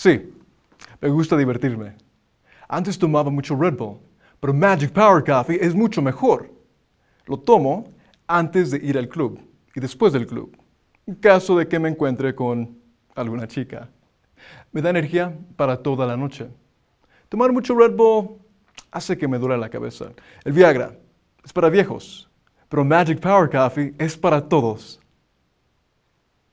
Sí, me gusta divertirme. Antes tomaba mucho Red Bull, pero Magic Power Coffee es mucho mejor. Lo tomo antes de ir al club y después del club, en caso de que me encuentre con alguna chica. Me da energía para toda la noche. Tomar mucho Red Bull hace que me duela la cabeza. El Viagra es para viejos, pero Magic Power Coffee es para todos.